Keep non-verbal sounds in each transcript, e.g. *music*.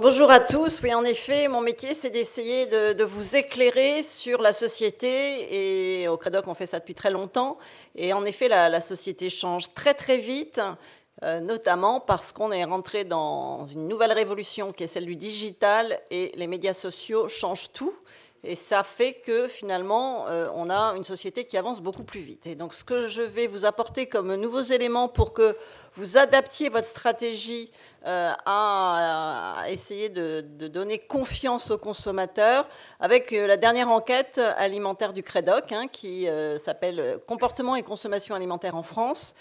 bonjour à tous. Oui, en effet, mon métier, c'est d'essayer de, vous éclairer sur la société. Et au Credoc, on fait ça depuis très longtemps. Et en effet, la, société change très très vite, euh, notamment parce qu'on est rentré dans une nouvelle révolution qui est celle du digital et les médias sociaux changent tout. Et ça fait que finalement, euh, on a une société qui avance beaucoup plus vite. Et donc, ce que je vais vous apporter comme nouveaux éléments pour que vous adaptiez votre stratégie euh, à, essayer de, donner confiance aux consommateurs, avec euh, la dernière enquête alimentaire du CREDOC, hein, qui s'appelle Comportement et consommation alimentaire en France.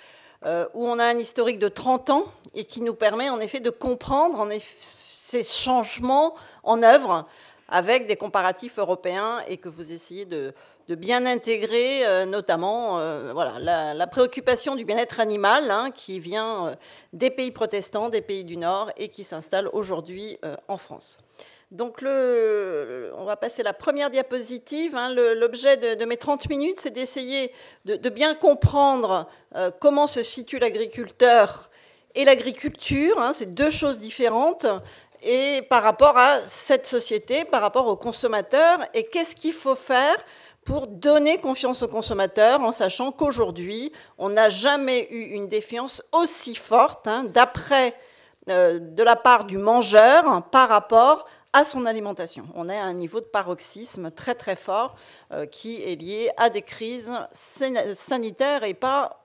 où on a un historique de 30 ans et qui nous permet en effet de comprendre ces changements en œuvre avec des comparatifs européens et que vous essayez de, bien intégrer euh, notamment euh, voilà, la, préoccupation du bien-être animal hein, qui vient euh, des pays protestants, des pays du Nord et qui s'installe aujourd'hui en France. Donc on va passer la première diapositive. Hein. L'objet de, mes 30 minutes, c'est d'essayer de, bien comprendre comment se situe l'agriculteur et l'agriculture, hein. c'est deux choses différentes, et par rapport à cette société, par rapport aux consommateurs, et qu'est-ce qu'il faut faire pour donner confiance aux consommateurs en sachant qu'aujourd'hui, on n'a jamais eu une défiance aussi forte hein, d'après euh, de la part du mangeur par rapport à son alimentation. On est à un niveau de paroxysme très très fort euh, qui est lié à des crises sanitaires et pas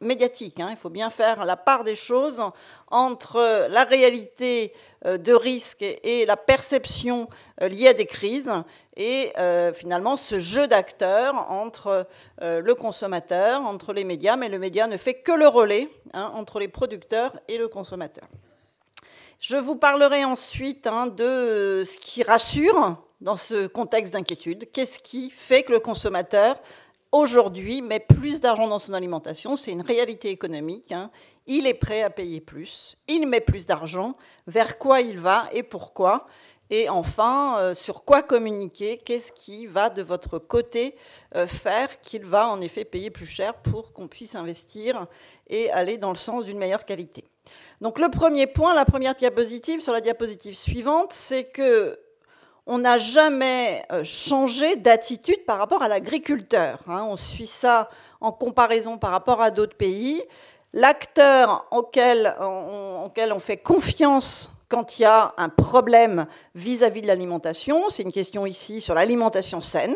médiatique. Hein. Il faut bien faire la part des choses entre la réalité euh, de risque et la perception euh, liée à des crises et euh, finalement ce jeu d'acteurs entre le consommateur, entre les médias, mais le média ne fait que le relais hein, entre les producteurs et le consommateur. Je vous parlerai ensuite hein, de ce qui rassure dans ce contexte d'inquiétude. Qu'est-ce qui fait que le consommateur aujourd'hui met plus d'argent dans son alimentation, c'est une réalité économique. Hein. Il est prêt à payer plus, il met plus d'argent, vers quoi il va et pourquoi. Et enfin, euh, sur quoi communiquer Qu'est-ce qui va de votre côté euh, faire qu'il va en effet payer plus cher pour qu'on puisse investir et aller dans le sens d'une meilleure qualité Donc le premier point, la première diapositive sur la diapositive suivante, c'est que on n'a jamais euh, changé d'attitude par rapport à l'agriculteur. Hein. On suit ça en comparaison par rapport à d'autres pays. L'acteur auquel on, on fait confiance quand il y a un problème vis à -vis de l'alimentation, c'est une question ici sur l'alimentation saine,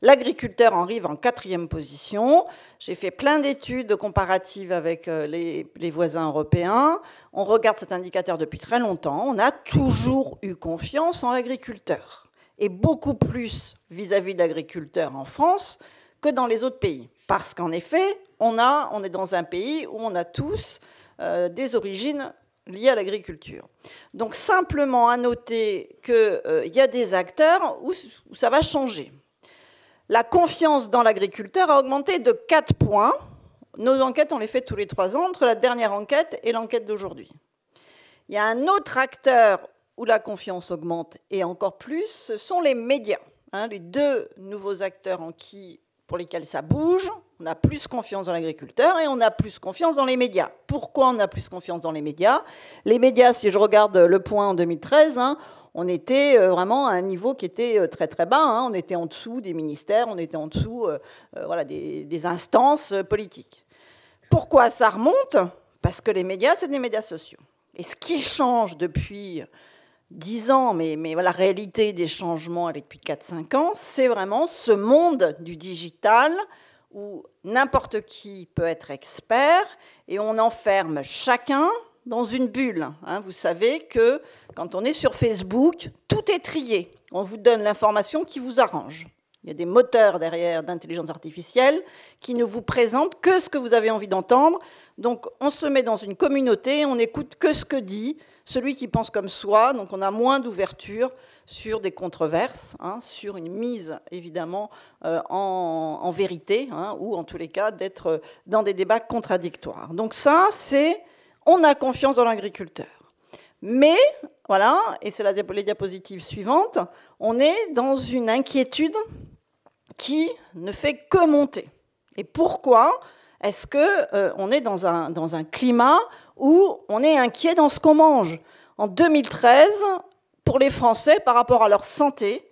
L'agriculteur en arrive en quatrième position. J'ai fait plein d'études comparatives avec euh, les, voisins européens. On regarde cet indicateur depuis très longtemps. On a toujours eu confiance en l'agriculteur, et beaucoup plus vis-à-vis d'agriculteurs en France que dans les autres pays. Parce qu'en effet, on, est dans un pays où on a tous euh, des origines liées à l'agriculture. Donc simplement à noter qu'il euh, y a des acteurs où ça va changer la confiance dans l'agriculteur a augmenté de 4 points. Nos enquêtes, on les fait tous les 3 ans, entre la dernière enquête et l'enquête d'aujourd'hui. Il y a un autre acteur où la confiance augmente et encore plus, ce sont les médias. Hein, les deux nouveaux acteurs en qui, pour lesquels ça bouge, on a plus confiance dans l'agriculteur et on a plus confiance dans les médias. Pourquoi on a plus confiance dans les médias Les médias, si je regarde le point en 2013, on était euh, vraiment à un niveau qui était euh, très très bas. Hein. On était en dessous des ministères, on était en dessous euh, voilà, des, instances politiques. Pourquoi ça remonte Parce que les médias, c'est des médias sociaux. Et ce qui change depuis 10 ans, mais, mais la réalité des changements, elle est depuis 4-5 ans, c'est vraiment ce monde du digital où n'importe qui peut être expert et on enferme chacun dans une bulle. Hein. Vous savez que quand on est sur Facebook, tout est trié. On vous donne l'information qui vous arrange. Il y a des moteurs derrière d'intelligence artificielle qui ne vous présentent que ce que vous avez envie d'entendre. Donc on se met dans une communauté, on n'écoute que ce que dit celui qui pense comme soi. Donc on a moins d'ouverture sur des controverses, hein, sur une mise évidemment euh, en, vérité, hein, ou en tous les cas d'être dans des débats contradictoires. Donc ça, c'est on a confiance dans l'agriculteur. Mais, voilà, et c'est les diapositives suivantes, on est dans une inquiétude qui ne fait que monter. Et pourquoi est-ce qu'on euh, est dans un, dans un climat où on est inquiet dans ce qu'on mange En 2013, pour les Français, par rapport à leur santé,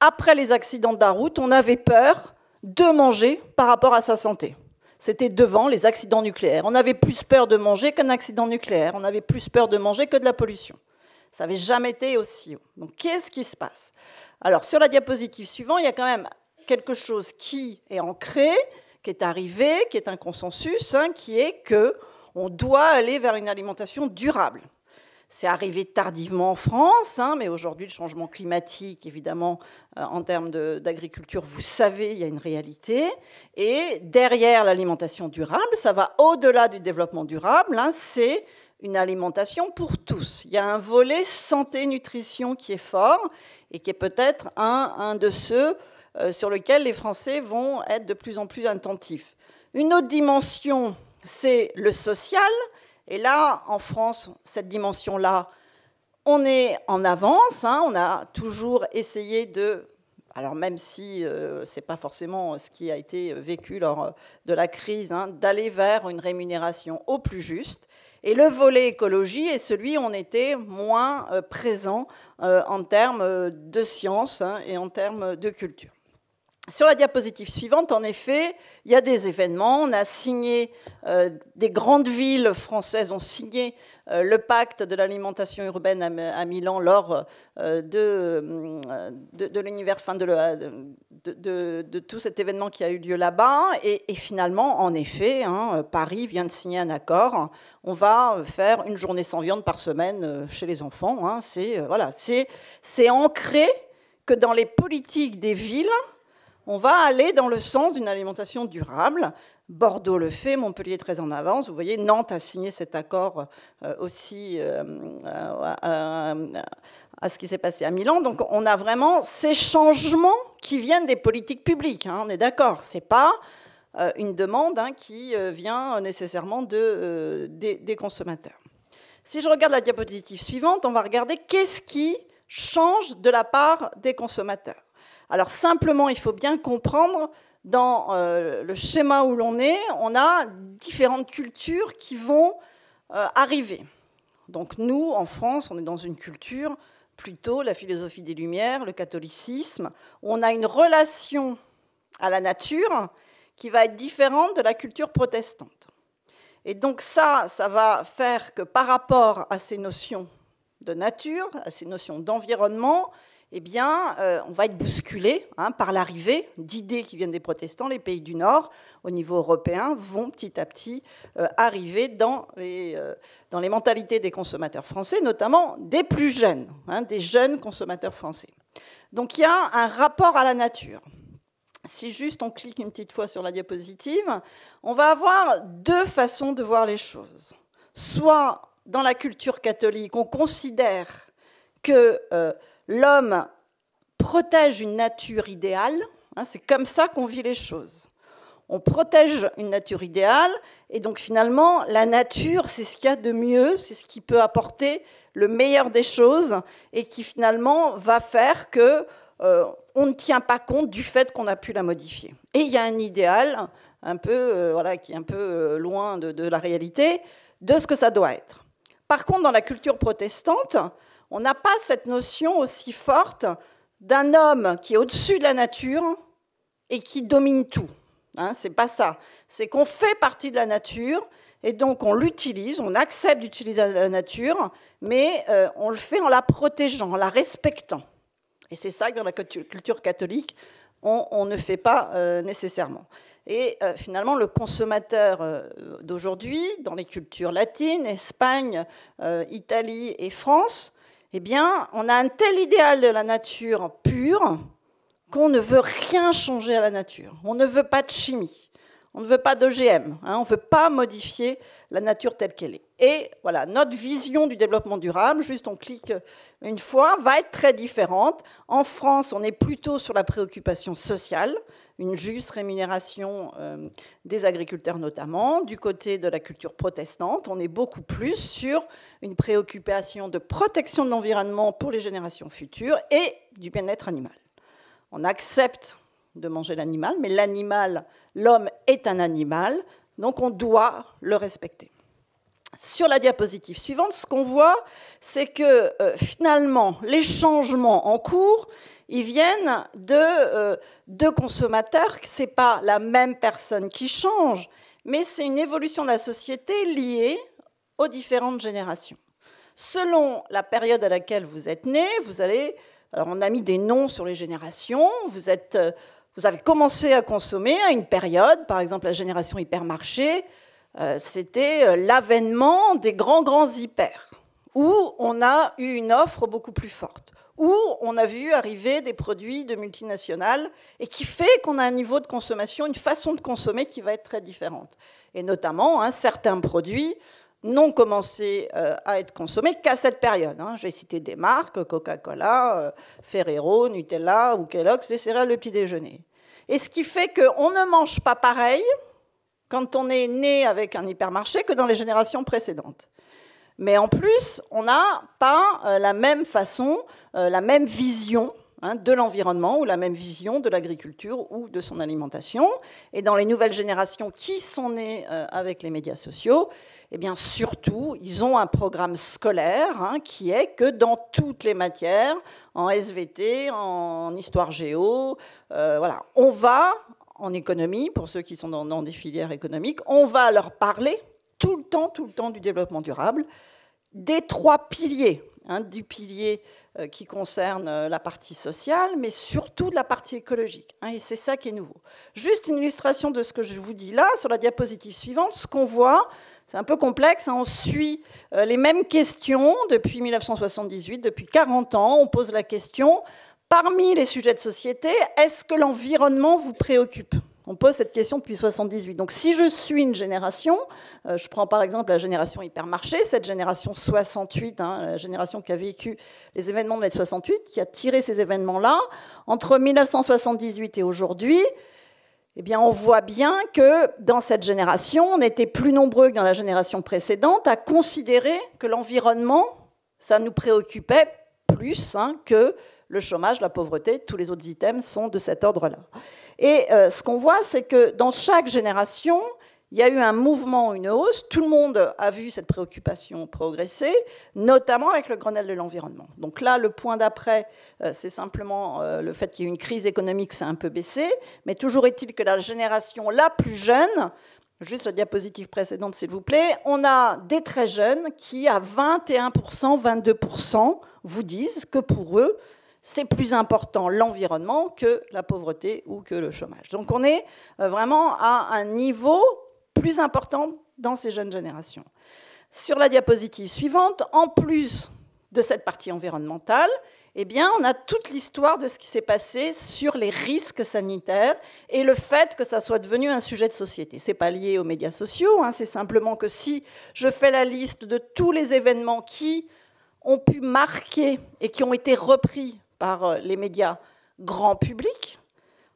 après les accidents de la route, on avait peur de manger par rapport à sa santé. C'était devant les accidents nucléaires. On avait plus peur de manger qu'un accident nucléaire. On avait plus peur de manger que de la pollution. Ça n'avait jamais été aussi haut. Donc qu'est-ce qui se passe Alors sur la diapositive suivante, il y a quand même quelque chose qui est ancré, qui est arrivé, qui est un consensus, hein, qui est que on doit aller vers une alimentation durable. C'est arrivé tardivement en France, hein, mais aujourd'hui, le changement climatique, évidemment, euh, en termes d'agriculture, vous savez, il y a une réalité. Et derrière l'alimentation durable, ça va au-delà du développement durable, hein, c'est une alimentation pour tous. Il y a un volet santé-nutrition qui est fort et qui est peut-être un, un, de ceux euh, sur lesquels les Français vont être de plus en plus attentifs. Une autre dimension, c'est le social et là, en France, cette dimension-là, on est en avance. Hein. on a toujours essayé de alors même si euh, ce n'est pas forcément ce qui a été vécu lors de la crise, hein, d'aller vers une rémunération au plus juste. Et le volet écologie est celui où on était moins euh, présent euh, en termes de sciences hein, et en termes de culture. Sur la diapositive suivante, en effet, il y a des événements. On a signé, euh, des grandes villes françaises ont signé euh, le pacte de l'alimentation urbaine à, Milan lors euh, de, de, l'univers, enfin de, de, de, tout cet événement qui a eu lieu là-bas. Et, et, finalement, en effet, hein, Paris vient de signer un accord. On va faire une journée sans viande par semaine chez les enfants. Hein. C'est voilà, c'est ancré que dans les politiques des villes on va aller dans le sens d'une alimentation durable. Bordeaux le fait, Montpellier est très en avance. Vous voyez, Nantes a signé cet accord euh, aussi euh, euh, à, ce qui s'est passé à Milan. Donc on a vraiment ces changements qui viennent des politiques publiques. Hein, on est d'accord, ce n'est pas une demande hein, qui vient nécessairement de, des, des, consommateurs. Si je regarde la diapositive suivante, on va regarder qu'est-ce qui change de la part des consommateurs. Alors simplement, il faut bien comprendre, dans euh, le schéma où l'on est, on a différentes cultures qui vont euh, arriver. Donc nous, en France, on est dans une culture plutôt la philosophie des Lumières, le catholicisme. où On a une relation à la nature qui va être différente de la culture protestante. Et donc ça, ça va faire que par rapport à ces notions de nature, à ces notions d'environnement, eh bien, euh, on va être bousculé hein, par l'arrivée d'idées qui viennent des protestants. Les pays du Nord, au niveau européen, vont petit à petit euh, arriver dans les, euh, dans les mentalités des consommateurs français, notamment des plus jeunes, hein, des jeunes consommateurs français. Donc il y a un rapport à la nature. Si juste on clique une petite fois sur la diapositive, on va avoir deux façons de voir les choses. Soit dans la culture catholique, on considère que l'homme protège une nature idéale, hein, c'est comme ça qu'on vit les choses. On protège une nature idéale, et donc finalement, la nature, c'est ce qu'il y a de mieux, c'est ce qui peut apporter le meilleur des choses, et qui finalement va faire que euh, on ne tient pas compte du fait qu'on a pu la modifier. Et il y a un idéal, un peu, euh, voilà, qui est un peu euh, loin de, la réalité, de ce que ça doit être. Par contre, dans la culture protestante, on n'a pas cette notion aussi forte d'un homme qui est au-dessus de la nature et qui domine tout. Ce hein, c'est pas ça. C'est qu'on fait partie de la nature et donc on l'utilise, on accepte d'utiliser la nature, mais euh, on le fait en la protégeant, en la respectant. Et c'est ça que dans la culture catholique, on, ne fait pas euh, nécessairement. Et euh, finalement, le consommateur d'aujourd'hui, dans les cultures latines, Espagne, Italie et France, eh bien, on a un tel idéal de la nature pure qu'on ne veut rien changer à la nature. On ne veut pas de chimie. On ne veut pas d'OGM. Hein. on ne veut pas modifier la nature telle qu'elle est. Et voilà, notre vision du développement durable, juste on clique une fois, va être très différente. En France, on est plutôt sur la préoccupation sociale, une juste rémunération euh, des agriculteurs notamment. Du côté de la culture protestante, on est beaucoup plus sur une préoccupation de protection de l'environnement pour les générations futures et du bien-être animal. On accepte de manger l'animal, mais l'animal, l'homme est un animal, donc on doit le respecter. Sur la diapositive suivante, ce qu'on voit, c'est que euh, finalement, les changements en cours ils viennent de euh, deux consommateurs, ce n'est pas la même personne qui change, mais c'est une évolution de la société liée aux différentes générations. Selon la période à laquelle vous êtes né, vous allez... Alors on a mis des noms sur les générations, vous, euh, avez commencé à consommer à une période, par exemple la génération hypermarché, euh, c'était l'avènement des grands grands hyper, où on a eu une offre beaucoup plus forte où on a vu arriver des produits de multinationales et qui fait qu'on a un niveau de consommation, une façon de consommer qui va être très différente. Et notamment, hein, certains produits n'ont commencé euh, à être consommés qu'à cette période. Hein. J'ai cité des marques, Coca-Cola, euh, Ferrero, Nutella ou Kellogg's, les céréales, le petit déjeuner. Et ce qui fait qu'on ne mange pas pareil quand on est né avec un hypermarché que dans les générations précédentes. Mais en plus, on n'a pas euh, la même façon, euh, la même vision hein, de l'environnement ou la même vision de l'agriculture ou de son alimentation. Et dans les nouvelles générations qui sont nées euh, avec les médias sociaux, eh bien surtout, ils ont un programme scolaire hein, qui est que dans toutes les matières, en SVT, en histoire géo, voilà, on va en économie, pour ceux qui sont dans, dans des filières économiques, on va leur parler tout le temps, tout le temps du développement durable, des trois piliers, hein, du pilier euh, qui concerne euh, la partie sociale, mais surtout de la partie écologique. Hein, et c'est ça qui est nouveau. Juste une illustration de ce que je vous dis là, sur la diapositive suivante, ce qu'on voit, c'est un peu complexe. Hein, on suit euh, les mêmes questions depuis 1978, depuis 40 ans. On pose la question, parmi les sujets de société, est-ce que l'environnement vous préoccupe on pose cette question depuis 78. Donc si je suis une génération, euh, je prends par exemple la génération hypermarché, cette génération 68, hein, la génération qui a vécu les événements de mai 68, qui a tiré ces événements-là, entre 1978 et aujourd'hui, eh bien, on voit bien que dans cette génération, on était plus nombreux que dans la génération précédente à considérer que l'environnement, ça nous préoccupait plus hein, que le chômage, la pauvreté, tous les autres items sont de cet ordre-là. Et euh, ce qu'on voit, c'est que dans chaque génération, il y a eu un mouvement, une hausse. Tout le monde a vu cette préoccupation progresser, notamment avec le Grenelle de l'environnement. Donc là, le point d'après, euh, c'est simplement euh, le fait qu'il y ait une crise économique, ça a un peu baissé. Mais toujours est-il que la génération la plus jeune, juste la diapositive précédente, s'il vous plaît, on a des très jeunes qui, à 21%, 22%, vous disent que pour eux, c'est plus important l'environnement que la pauvreté ou que le chômage. Donc on est euh, vraiment à un niveau plus important dans ces jeunes générations. Sur la diapositive suivante, en plus de cette partie environnementale, eh bien, on a toute l'histoire de ce qui s'est passé sur les risques sanitaires et le fait que ça soit devenu un sujet de société. C'est pas lié aux médias sociaux, hein, c'est simplement que si je fais la liste de tous les événements qui ont pu marquer et qui ont été repris par euh, les médias grand public.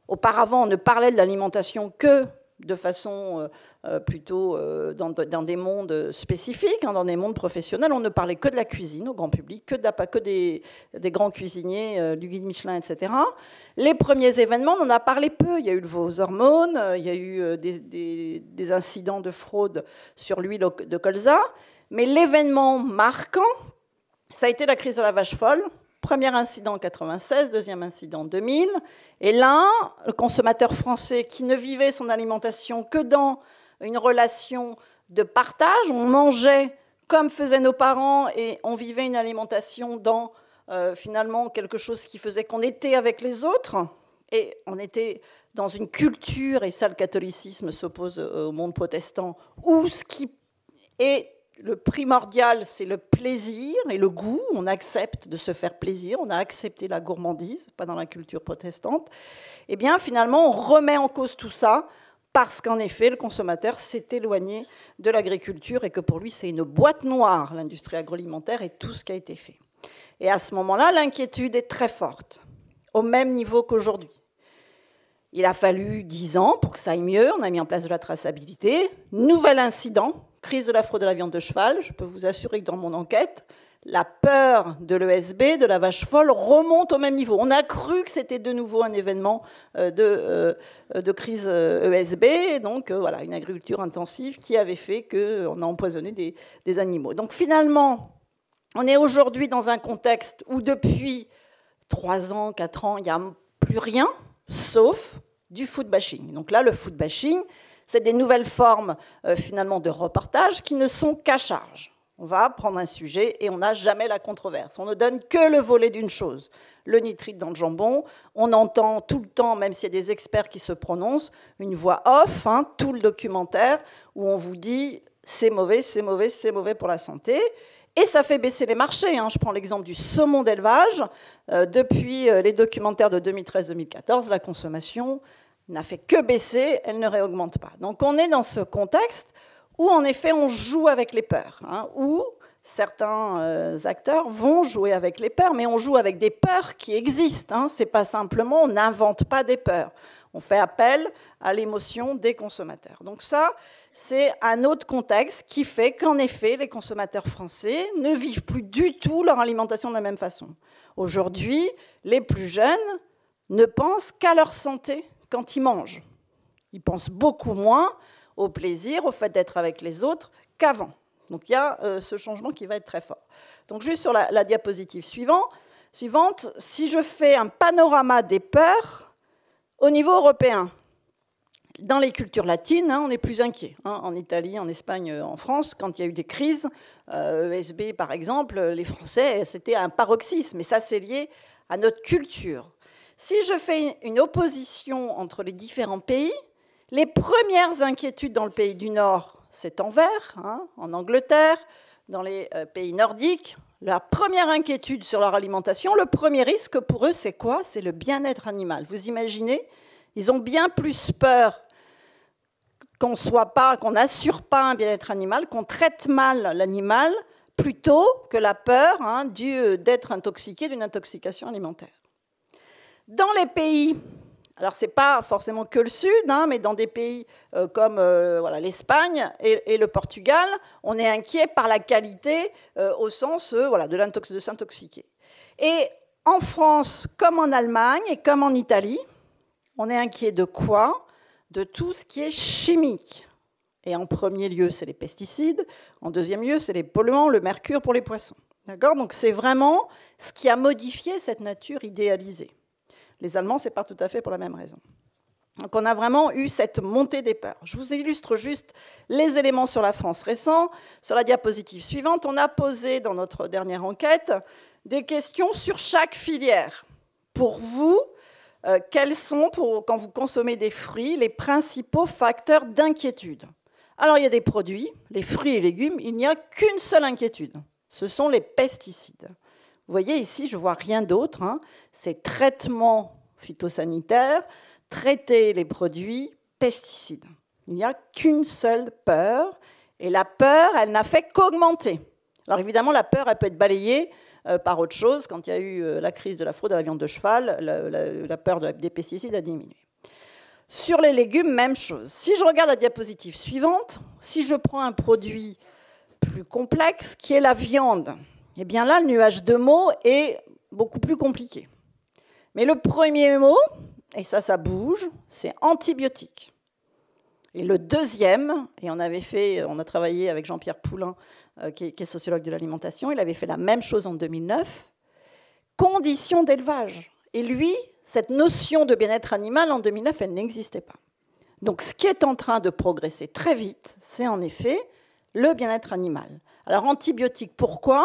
Auparavant, on ne parlait de l'alimentation que de façon euh, euh, plutôt dans, des mondes spécifiques, hein, dans des mondes professionnels. On ne parlait que de la cuisine au grand public, que, que des, grands cuisiniers, du guide Michelin, etc. Les premiers événements, on en a parlé peu. Il y a eu vos hormones, il y a eu des incidents de fraude sur l'huile de colza. Mais l'événement marquant, ça a été la crise de la vache folle, Premier incident en 96, deuxième incident en 2000. Et là, le consommateur français qui ne vivait son alimentation que dans une relation de partage, on mangeait comme faisaient nos parents et on vivait une alimentation dans euh, finalement quelque chose qui faisait qu'on était avec les autres et on était dans une culture, et ça le catholicisme s'oppose euh, au monde protestant, où ce qui est le primordial, c'est le plaisir et le goût. On accepte de se faire plaisir, on a accepté la gourmandise, pas dans la culture protestante. Eh bien, finalement, on remet en cause tout ça parce qu'en effet, le consommateur s'est éloigné de l'agriculture et que pour lui, c'est une boîte noire, l'industrie agroalimentaire et tout ce qui a été fait. Et à ce moment-là, l'inquiétude est très forte, au même niveau qu'aujourd'hui. Il a fallu dix ans pour que ça aille mieux, on a mis en place de la traçabilité. Nouvel incident, crise de la fraude de la viande de cheval, je peux vous assurer que dans mon enquête, la peur de l'ESB, de la vache folle, remonte au même niveau. On a cru que c'était de nouveau un événement euh, euh, de, crise ESB, euh, e donc voilà, une agriculture intensive qui avait fait qu'on a empoisonné des, des, animaux. Donc finalement, on est aujourd'hui dans un contexte où depuis 3 ans, 4 ans, il n'y a plus rien, sauf du food bashing. Donc là, le food bashing, c'est des nouvelles formes euh, finalement de reportage qui ne sont qu'à charge. On va prendre un sujet et on n'a jamais la controverse. On ne donne que le volet d'une chose, le nitrite dans le jambon. On entend tout le temps, même s'il y a des experts qui se prononcent, une voix off, hein, tout le documentaire, où on vous dit c'est mauvais, c'est mauvais, c'est mauvais pour la santé. Et ça fait baisser les marchés. Hein. Je prends l'exemple du saumon d'élevage. Euh, depuis euh, les documentaires de 2013-2014, la consommation n'a fait que baisser, elle ne réaugmente pas. Donc on est dans ce contexte où en effet on joue avec les peurs, hein, où certains euh, acteurs vont jouer avec les peurs, mais on joue avec des peurs qui existent. Hein. C'est pas simplement on n'invente pas des peurs. On fait appel à l'émotion des consommateurs. Donc ça, c'est un autre contexte qui fait qu'en effet, les consommateurs français ne vivent plus du tout leur alimentation de la même façon. Aujourd'hui, les plus jeunes ne pensent qu'à leur santé quand ils mangent, ils pensent beaucoup moins au plaisir, au fait d'être avec les autres qu'avant. Donc il y a euh, ce changement qui va être très fort. Donc juste sur la, diapositive suivante, suivante, si je fais un panorama des peurs au niveau européen, dans les cultures latines, hein, on est plus inquiet. Hein, en Italie, en Espagne, euh, en France, quand il y a eu des crises, ESB euh, e par exemple, les Français, c'était un paroxysme. Et ça, c'est lié à notre culture. Si je fais une opposition entre les différents pays, les premières inquiétudes dans le pays du Nord, c'est en vert, hein, en Angleterre, dans les euh, pays nordiques. La première inquiétude sur leur alimentation, le premier risque pour eux, c'est quoi C'est le bien-être animal. Vous imaginez Ils ont bien plus peur qu'on soit pas, qu'on n'assure pas un bien-être animal, qu'on traite mal l'animal, plutôt que la peur hein, d'être intoxiqué d'une intoxication alimentaire. Dans les pays, alors ce n'est pas forcément que le sud, hein, mais dans des pays euh, comme euh, l'Espagne et, le Portugal, on est inquiet par la qualité euh, au sens de, de s'intoxiquer. Et en France, comme en Allemagne et comme en Italie, on est inquiet de quoi De tout ce qui est chimique. Et en premier lieu, c'est les pesticides. En deuxième lieu, c'est les polluants, le mercure pour les poissons. D'accord Donc c'est vraiment ce qui a modifié cette nature idéalisée. Les Allemands, c'est pas tout à fait pour la même raison. Donc on a vraiment eu cette montée des peurs. Je vous illustre juste les éléments sur la France récent. Sur la diapositive suivante, on a posé dans notre dernière enquête des questions sur chaque filière. Pour vous, euh, quels sont, pour, quand vous consommez des fruits, les principaux facteurs d'inquiétude Alors il y a des produits, les fruits et légumes, il n'y a qu'une seule inquiétude, ce sont les pesticides. Vous voyez ici, je vois rien d'autre. Hein. C'est traitement phytosanitaire, traiter les produits pesticides. Il n'y a qu'une seule peur, et la peur, elle n'a fait qu'augmenter. Alors évidemment, la peur, elle peut être balayée euh, par autre chose. Quand il y a eu euh, la crise de la fraude à la viande de cheval, la, peur des pesticides a diminué. Sur les légumes, même chose. Si je regarde la diapositive suivante, si je prends un produit plus complexe qui est la viande, eh bien là, le nuage de mots est beaucoup plus compliqué. Mais le premier mot, et ça, ça bouge, c'est antibiotique. Et le deuxième, et on avait fait, on a travaillé avec Jean-Pierre Poulain, euh, qui, est, sociologue de l'alimentation, il avait fait la même chose en 2009, conditions d'élevage. Et lui, cette notion de bien-être animal, en 2009, elle n'existait pas. Donc ce qui est en train de progresser très vite, c'est en effet le bien-être animal. Alors antibiotique, pourquoi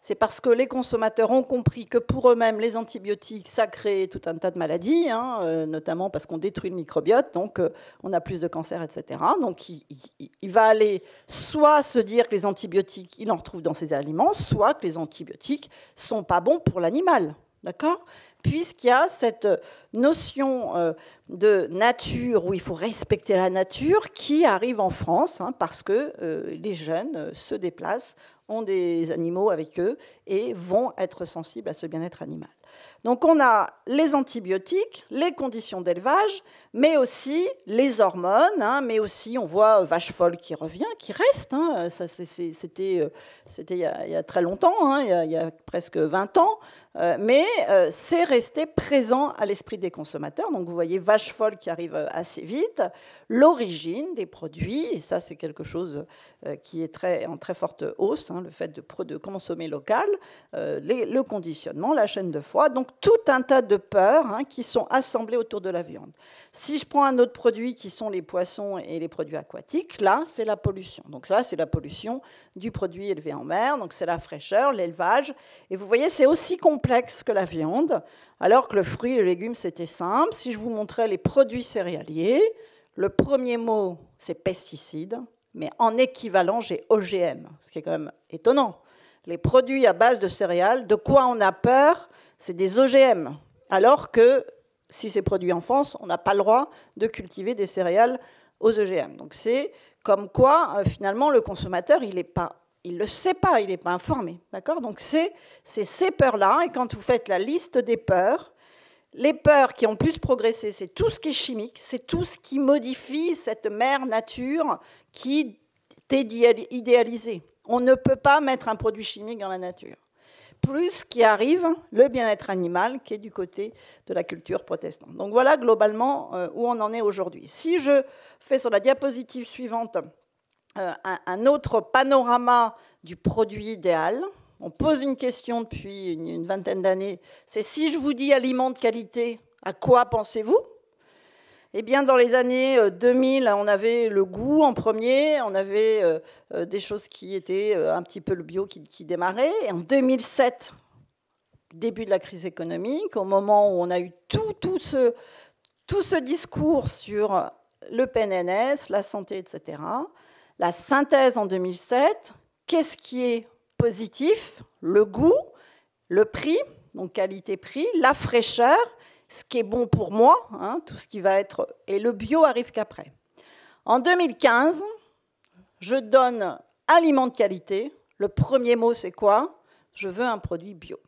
c'est parce que les consommateurs ont compris que pour eux-mêmes, les antibiotiques, ça crée tout un tas de maladies, hein, euh, notamment parce qu'on détruit le microbiote, donc euh, on a plus de cancers, etc. Donc il, va aller soit se dire que les antibiotiques, il en retrouve dans ses aliments, soit que les antibiotiques sont pas bons pour l'animal. D'accord Puisqu'il y a cette euh, notion de nature où il faut respecter la nature qui arrive en France hein, parce que les jeunes se déplacent ont des animaux avec eux et vont être sensibles à ce bien-être animal. Donc on a les antibiotiques, les conditions d'élevage, mais aussi les hormones, hein, mais aussi on voit euh, vache folle qui revient, qui reste. Hein. c'était, euh, il, y a, très longtemps, hein, il, y a, il, y a, presque 20 ans. Euh, mais euh, c'est resté présent à l'esprit des consommateurs. Donc vous voyez vache folle qui arrive euh, assez vite, l'origine des produits, et ça c'est quelque chose qui est très, en très forte hausse, hein, le fait de, consommer local, le conditionnement, la chaîne de froid, donc tout un tas de peurs hein, qui sont assemblées autour de la viande. Si je prends un autre produit qui sont les poissons et les produits aquatiques, là c'est la pollution. Donc là c'est la pollution du produit élevé en mer, donc c'est la fraîcheur, l'élevage, et vous voyez c'est aussi complexe complexe que la viande, alors que le fruit et le légume, c'était simple. Si je vous montrais les produits céréaliers, le premier mot, c'est pesticides, mais en équivalent, j'ai OGM, ce qui est quand même étonnant. Les produits à base de céréales, de quoi on a peur C'est des OGM, alors que si c'est produit en France, on n'a pas le droit de cultiver des céréales aux OGM. Donc c'est comme quoi, euh, finalement, le consommateur, il n'est pas il ne le sait pas, il n'est pas informé. D'accord Donc c'est ces peurs-là. Et quand vous faites la liste des peurs, les peurs qui ont plus progressé, c'est tout ce qui est chimique, c'est tout ce qui modifie cette mère nature qui est idéalisée. On ne peut pas mettre un produit chimique dans la nature. Plus qui arrive, le bien-être animal, qui est du côté de la culture protestante. Donc voilà globalement euh, où on en est aujourd'hui. Si je fais sur la diapositive suivante euh, un, autre panorama du produit idéal. On pose une question depuis une, vingtaine d'années, c'est si je vous dis aliment de qualité, à quoi pensez-vous eh bien, dans les années 2000, euh, on avait le goût en premier, on avait euh, des choses qui étaient un petit peu le bio qui, qui démarrait. Et en 2007, début de la crise économique, au moment où on a eu tout, tout, ce, tout ce discours sur le PNNS, la santé, etc., la synthèse en 2007, qu'est-ce qui est positif, le goût, le prix, donc qualité-prix, la fraîcheur, ce qui est bon pour moi, hein, tout ce qui va être... Et le bio arrive qu'après. En 2015, je donne aliment de qualité. Le premier mot, c'est quoi Je veux un produit bio.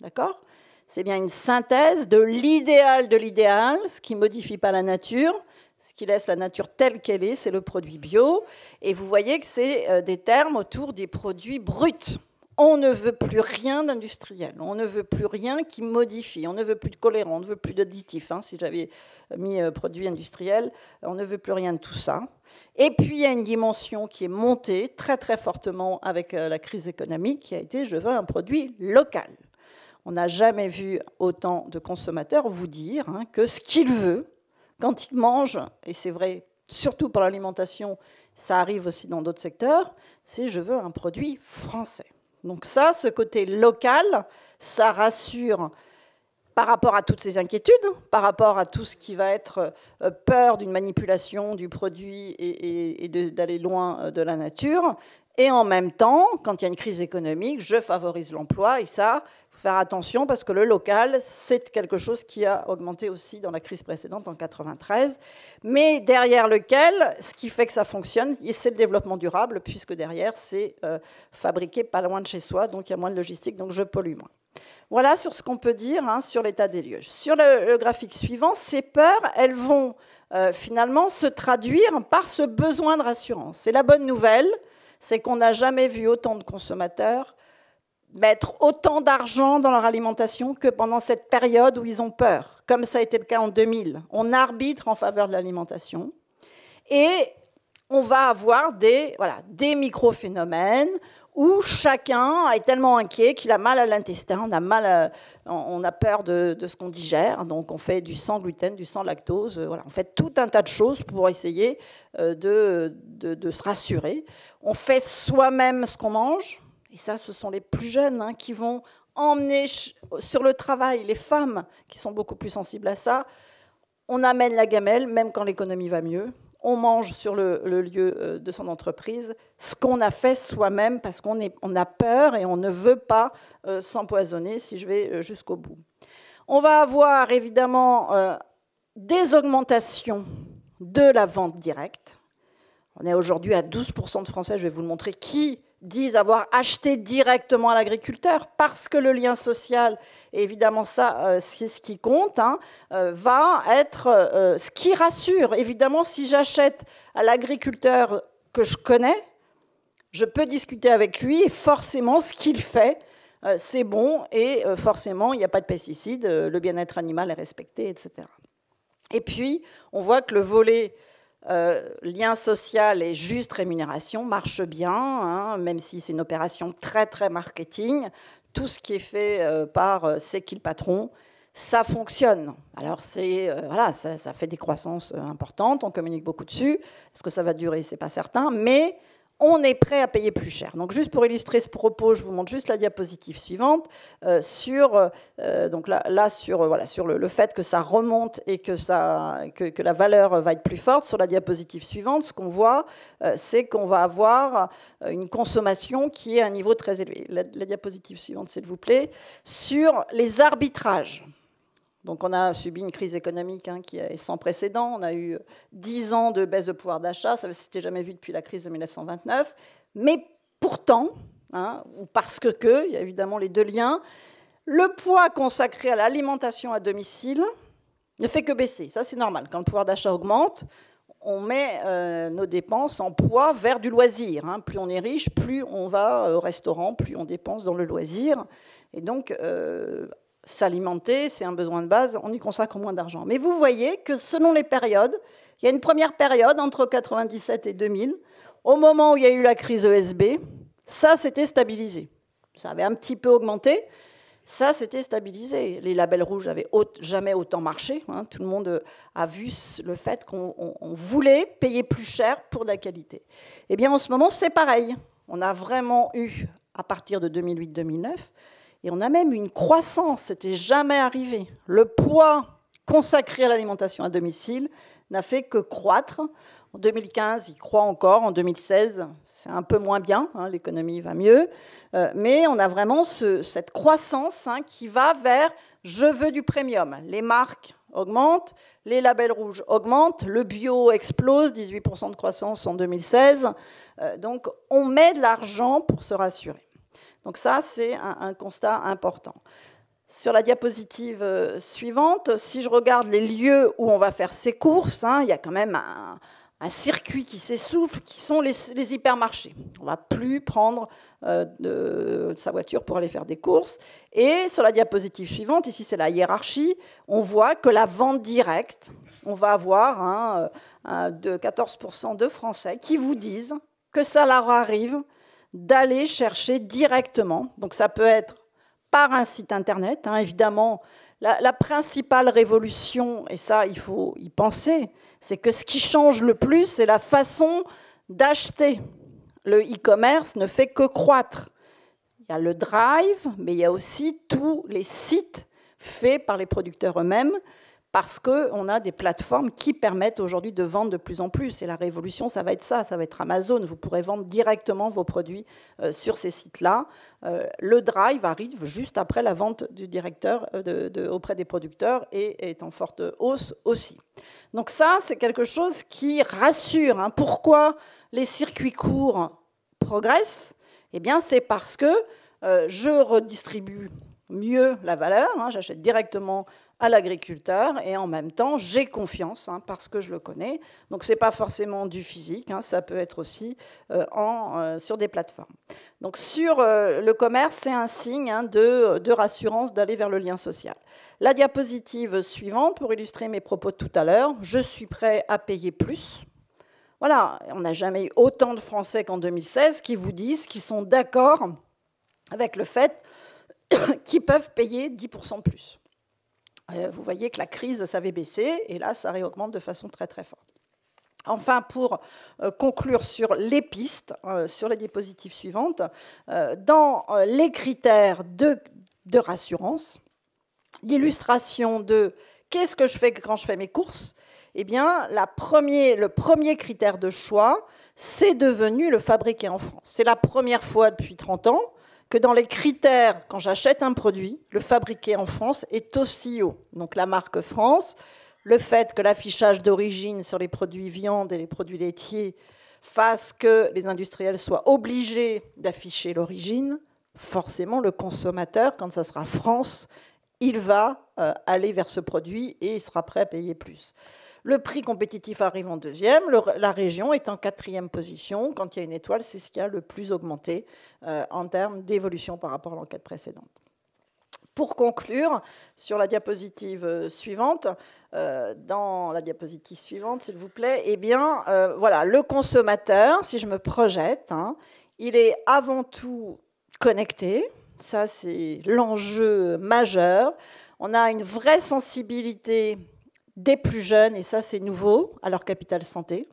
D'accord C'est bien une synthèse de l'idéal de l'idéal, ce qui ne modifie pas la nature, ce qui laisse la nature telle qu'elle est, c'est le produit bio. Et vous voyez que c'est euh, des termes autour des produits bruts. On ne veut plus rien d'industriel, on ne veut plus rien qui modifie, on ne veut plus de colérant, on ne veut plus d'additif. Hein. si j'avais euh, mis euh, produit industriel, on ne veut plus rien de tout ça. Et puis il y a une dimension qui est montée très très fortement avec la crise économique qui a été je veux un produit local. On n'a jamais vu autant de consommateurs vous dire hein, que ce qu'ils veulent, quand ils mangent, et c'est vrai surtout pour l'alimentation, ça arrive aussi dans d'autres secteurs, c'est je veux un produit français. Donc ça, ce côté local, ça rassure par rapport à toutes ces inquiétudes, par rapport à tout ce qui va être euh, peur d'une manipulation du produit et, et d'aller loin euh, de la nature. Et en même temps, quand il y a une crise économique, je favorise l'emploi et ça, faire attention parce que le local, c'est quelque chose qui a augmenté aussi dans la crise précédente en 93, mais derrière lequel, ce qui fait que ça fonctionne, c'est le développement durable, puisque derrière, c'est euh, fabriqué pas loin de chez soi, donc il y a moins de logistique, donc je pollue moins. Voilà sur ce qu'on peut dire hein, sur l'état des lieux. Sur le, graphique suivant, ces peurs, elles vont euh, finalement se traduire par ce besoin de rassurance. Et la bonne nouvelle, c'est qu'on n'a jamais vu autant de consommateurs mettre autant d'argent dans leur alimentation que pendant cette période où ils ont peur, comme ça a été le cas en 2000. On arbitre en faveur de l'alimentation et on va avoir des, voilà, des micro-phénomènes où chacun est tellement inquiet qu'il a mal à l'intestin, on a, mal on a peur de, ce qu'on digère, donc on fait du sang gluten, du sang lactose, euh, on fait tout un tas de choses pour essayer euh, de se rassurer. On fait soi-même ce qu'on mange, et ça ce sont les plus jeunes hein, qui vont emmener sur le travail les femmes qui sont beaucoup plus sensibles à ça, on amène la gamelle même quand l'économie va mieux, on mange sur le, lieu euh, de son entreprise ce qu'on a fait soi-même parce qu'on a peur et on ne veut pas euh, s'empoisonner si je vais euh, jusqu'au bout. On va avoir évidemment des augmentations de la vente directe. On est aujourd'hui à 12% de Français, je vais vous le montrer, qui disent avoir acheté directement à l'agriculteur, parce que le lien social, évidemment ça, euh, c'est ce qui compte, hein, euh, va être euh, ce qui rassure. Évidemment, si j'achète à l'agriculteur que je connais, je peux discuter avec lui et forcément ce qu'il fait, c'est bon et forcément il n'y a pas de pesticides, le bien-être animal est respecté, etc. Et puis, on voit que le volet euh, lien social et juste rémunération marche bien, hein, même si c'est une opération très très marketing. Tout ce qui est fait euh, par c'est euh, qui le patron, ça fonctionne. Alors c'est voilà, ça, ça, fait des croissances importantes, on communique beaucoup dessus. Est-ce que ça va durer C'est pas certain, mais on est prêt à payer plus cher. Donc juste pour illustrer ce propos, je vous montre juste la diapositive suivante euh, sur euh, donc là, sur euh, voilà sur le, fait que ça remonte et que ça que, la valeur va être plus forte. Sur la diapositive suivante, ce qu'on voit, c'est qu'on va avoir une consommation qui est à un niveau très élevé. la diapositive suivante, s'il vous plaît, sur les arbitrages. Donc on a subi une crise économique hein, qui est sans précédent. On a eu 10 ans de baisse de pouvoir d'achat, ça ne s'était jamais vu depuis la crise de 1929. Mais pourtant, hein, ou parce que, il y a évidemment les deux liens, le poids consacré à l'alimentation à domicile ne fait que baisser. Ça c'est normal. Quand le pouvoir d'achat augmente, on met euh, nos dépenses en poids vers du loisir. Hein. Plus on est riche, plus on va euh, au restaurant, plus on dépense dans le loisir. Et donc, euh, S'alimenter, c'est un besoin de base, on y consacre moins d'argent. Mais vous voyez que selon les périodes, il y a une première période entre 1997 et 2000, au moment où il y a eu la crise ESB, ça s'était stabilisé. Ça avait un petit peu augmenté, ça, s'était stabilisé. Les labels rouges n'avaient jamais autant marché. Hein. Tout le monde a vu le fait qu'on voulait payer plus cher pour la qualité. Eh bien, en ce moment, c'est pareil. On a vraiment eu, à partir de 2008-2009, et on a même une croissance, c'était jamais arrivé. Le poids consacré à l'alimentation à domicile n'a fait que croître. En 2015, il croît encore. En 2016, c'est un peu moins bien. Hein, l'économie va mieux. Euh, mais on a vraiment cette croissance hein, qui va vers je veux du premium. Les marques augmentent, les labels rouges augmentent, le bio explose, 18% de croissance en 2016. Euh, donc on met de l'argent pour se rassurer. Donc ça, c'est un, constat important. Sur la diapositive euh, suivante, si je regarde les lieux où on va faire ses courses, hein, il y a quand même un, circuit qui s'essouffle, qui sont les, hypermarchés. On ne va plus prendre euh, de, sa voiture pour aller faire des courses. Et sur la diapositive suivante, ici c'est la hiérarchie, on voit que la vente directe, on va avoir hein, euh, de 14% de Français qui vous disent que ça leur arrive d'aller chercher directement. Donc ça peut être par un site Internet, hein. évidemment. la, principale révolution, et ça il faut y penser, c'est que ce qui change le plus, c'est la façon d'acheter. Le e-commerce ne fait que croître. Il y a le drive, mais il y a aussi tous les sites faits par les producteurs eux-mêmes parce qu'on a des plateformes qui permettent aujourd'hui de vendre de plus en plus. Et la révolution, ça va être ça, ça va être Amazon. Vous pourrez vendre directement vos produits euh, sur ces sites-là. Euh, le drive arrive juste après la vente du directeur euh, de, auprès des producteurs et est en forte hausse aussi. Donc ça, c'est quelque chose qui rassure. Hein. Pourquoi les circuits courts progressent Eh bien, c'est parce que je redistribue mieux la valeur. Hein. J'achète directement à l'agriculteur et en même temps j'ai confiance hein, parce que je le connais. Donc c'est pas forcément du physique, hein, ça peut être aussi euh, en, euh, sur des plateformes. Donc sur euh, le commerce, c'est un signe hein, de, de, rassurance d'aller vers le lien social. La diapositive suivante pour illustrer mes propos de tout à l'heure, je suis prêt à payer plus. Voilà, on n'a jamais eu autant de Français qu'en 2016 qui vous disent qu'ils sont d'accord avec le fait *coughs* qu'ils peuvent payer 10% plus. Euh, vous voyez que la crise, ça avait baissé, et là, ça réaugmente de façon très très forte. Enfin, pour euh, conclure sur les pistes, euh, sur les diapositives suivantes, dans les critères de, de rassurance, l'illustration de qu'est-ce que je fais quand je fais mes courses, eh bien, le premier critère de choix, c'est devenu le fabriquer en France. C'est la première fois depuis 30 ans que dans les critères, quand j'achète un produit, le fabriqué en France est aussi haut. Donc la marque France, le fait que l'affichage d'origine sur les produits viande et les produits laitiers fasse que les industriels soient obligés d'afficher l'origine, forcément le consommateur, quand ça sera France, il va euh, aller vers ce produit et il sera prêt à payer plus. Le prix compétitif arrive en deuxième. la région est en quatrième position. Quand il y a une étoile, c'est ce qui a le plus augmenté euh, en termes d'évolution par rapport à l'enquête précédente. Pour conclure, sur la diapositive euh, suivante, euh, dans la diapositive suivante, s'il vous plaît, eh bien, voilà, le consommateur, si je me projette, hein, il est avant tout connecté. Ça, c'est l'enjeu majeur. On a une vraie sensibilité des plus jeunes, et ça c'est nouveau, à leur capital santé.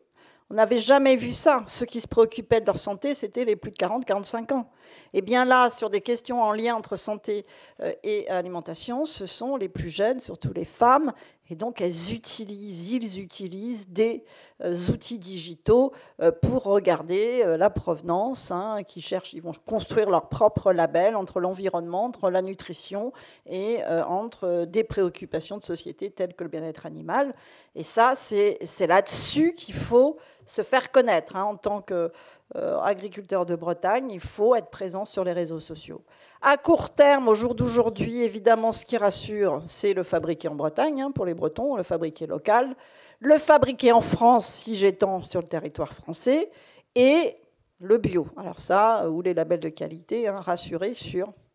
On n'avait jamais vu ça. Ceux qui se préoccupaient de leur santé, c'était les plus de 40-45 ans. Et bien là, sur des questions en lien entre santé euh, et alimentation, ce sont les plus jeunes, surtout les femmes, et donc, elles utilisent, ils utilisent des euh, outils digitaux euh, pour regarder euh, la provenance, hein, qui cherchent, ils vont construire leur propre label entre l'environnement, entre la nutrition et entre des préoccupations de société telles que le bien-être animal. Et ça, c'est là-dessus qu'il faut se faire connaître hein, en tant que euh, agriculteurs de Bretagne, il faut être présent sur les réseaux sociaux. À court terme, au jour d'aujourd'hui, évidemment, ce qui rassure, c'est le fabriqué en Bretagne, hein, pour les Bretons, le fabriqué local, le fabriqué en France, si j'étends sur le territoire français, et le bio. Alors ça, euh, ou les labels de qualité, hein, sur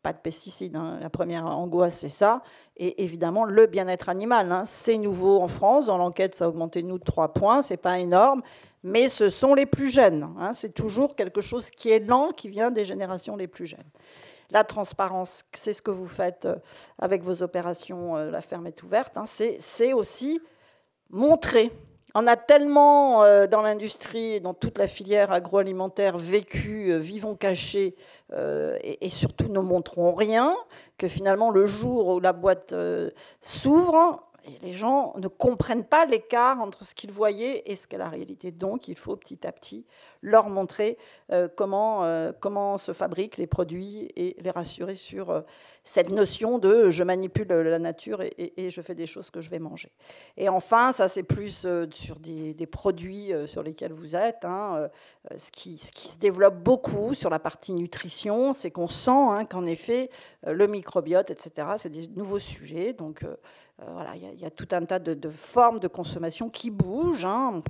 pas de pesticides. Hein, la première angoisse, c'est ça. Et évidemment, le bien-être animal. Hein. C'est nouveau en France. Dans l'enquête, ça a augmenté, nous, de 3 points. C'est pas énorme mais ce sont les plus jeunes. Hein. c'est toujours quelque chose qui est lent, qui vient des générations les plus jeunes. La transparence, c'est ce que vous faites euh, avec vos opérations, euh, la ferme est ouverte, hein. c'est aussi montrer. On a tellement euh, dans l'industrie, dans toute la filière agroalimentaire, vécu, vivons cachés, et, et, surtout ne montrons rien, que finalement le jour où la boîte s'ouvre, les gens ne comprennent pas l'écart entre ce qu'ils voyaient et ce qu'est la réalité. Donc, il faut petit à petit leur montrer euh, comment, euh, comment se fabriquent les produits et les rassurer sur euh, cette notion de je manipule la nature et, je fais des choses que je vais manger. Et enfin, ça c'est plus euh, sur des, produits euh, sur lesquels vous êtes. Hein, euh, ce, qui, ce, qui, se développe beaucoup sur la partie nutrition, c'est qu'on sent hein, qu'en effet, le microbiote, etc., c'est des nouveaux sujets. Donc voilà, il y, a tout un tas de, formes de consommation qui bougent. Hein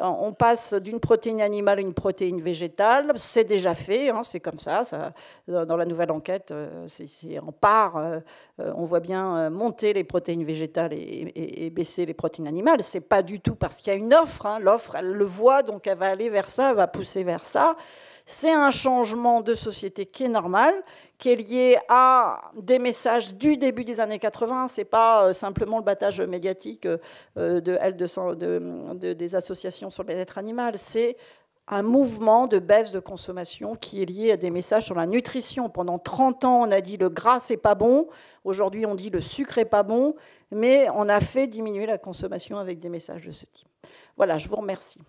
on passe d'une protéine animale à une protéine végétale. C'est déjà fait, hein, c'est comme ça, Dans la nouvelle enquête, euh, part, euh, euh, on voit bien monter les protéines végétales et, baisser les protéines animales. n'est pas du tout parce qu'il y a une offre. Hein. L'offre, elle le voit, donc elle va aller vers ça, elle va pousser vers ça. C'est un changement de société qui est normal, qui est lié à des messages du début des années 80. n'est pas euh, simplement le battage médiatique euh, euh, de, L200, des associations sur le bien-être animal. C'est un mouvement de baisse de consommation qui est lié à des messages sur la nutrition. Pendant 30 ans, on a dit le gras, c'est pas bon. Aujourd'hui, on dit le sucre est pas bon. Mais on a fait diminuer la consommation avec des messages de ce type. Voilà, je vous remercie.